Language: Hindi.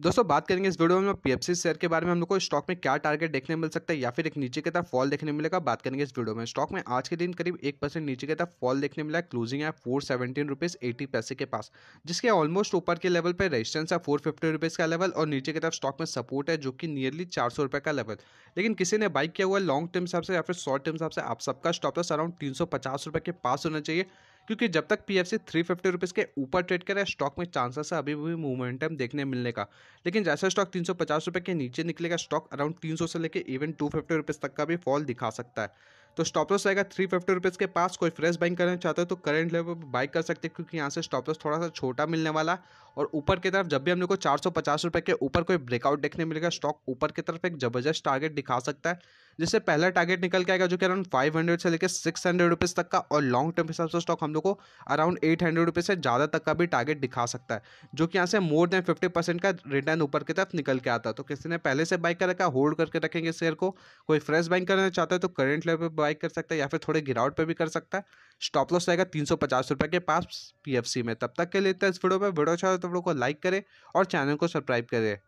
दोस्तों बात करेंगे इस वीडियो में पीएफसी शेयर के बारे में हम लोग को स्टॉक में क्या टारगेट देखने मिल सकता है या फिर एक नीचे की तरफ फॉल देखने मिलेगा बात करेंगे इस वीडियो में स्टॉक में आज के दिन करीब एक परसेंट नीचे की तरफ फॉल देखने मिला है क्लोजिंग है फोर सेवेंटीन रुपीज़ एटी पैसे के पास जिसके ऑलमोस्ट ऊपर के लेवल पर रेजिस्टेंस है फोर फिफ्टी रुपीज़ का लेवल और नीचे की तरफ स्टॉक में सपोर्ट है जो कि नियरली चार सौ रुपये का लेवल लेकिन किसी ने बाइक किया हुआ लॉन्ग टर्म हिसाब से या फिर शॉर्ट टर्म हिसाब से आप सबका स्टॉप लॉस अराउंड तीन सौ पचास रुपये के पास होना चाहिए क्योंकि जब तक P F C three fifty rupees के ऊपर ट्रेड करे स्टॉक में चांसेस है अभी भी मोमेंटम देखने मिलने का लेकिन जैसा स्टॉक तीन सौ पचास रुपये के नीचे निकलेगा स्टॉक अराउंड तीन सौ से लेकर इवन टू फिफ्टी रुपीज़ तक का भी फॉल दिखा सकता है तो स्टॉप लॉस रहेगा थ्री फिफ्टी रुपीज़ के पास कोई फ्रेश बाइंग करना चाहते हो तो करंट लेवल पर बाइक कर सकते हैं क्योंकि यहाँ से स्टॉप लॉस थोड़ा सा छोटा मिलने वाला है और ऊपर की तरफ जब भी हम लोग को चार सौ पचास रुपये के ऊपर कोई ब्रेकआउट देखने मिलेगा स्टॉक ऊपर की तरफ एक जबरदस्त टारगेट दिखा सकता है जिससे पहला टारगेट निकल के आएगा जो कि अराउंड फाइव हंड्रेड से लेकर सिक्स हंड्रेड रुपीज़ तक का और लॉन्ग टर्म हिसाब से स्टॉक हम लोग को अराउंड एट हंड्रेड रुपीज़ से ज़्यादा तक का भी टारगेट दिखा सकता है जो कि यहाँ से मोर देन फिफ्टी परसेंट का रिटर्न ऊपर की तरफ निकल के आता है तो किसी ने पहले से बाइक कर रखा होल्ड करके रखेंगे शेयर को कोई फ्रेश बाइक करना चाहता है तो करेंट लेवल पर बाइक कर सकता है या फिर थोड़े गिरावट पर भी कर सकता है स्टॉप लॉस रहेगा तीन सौ पचास रुपये के पास सी में तब तक के लिए इस वीडियो पर वीडियो अच्छा हो तो वीडियो को लाइक करें और चैनल को सब्सक्राइब करें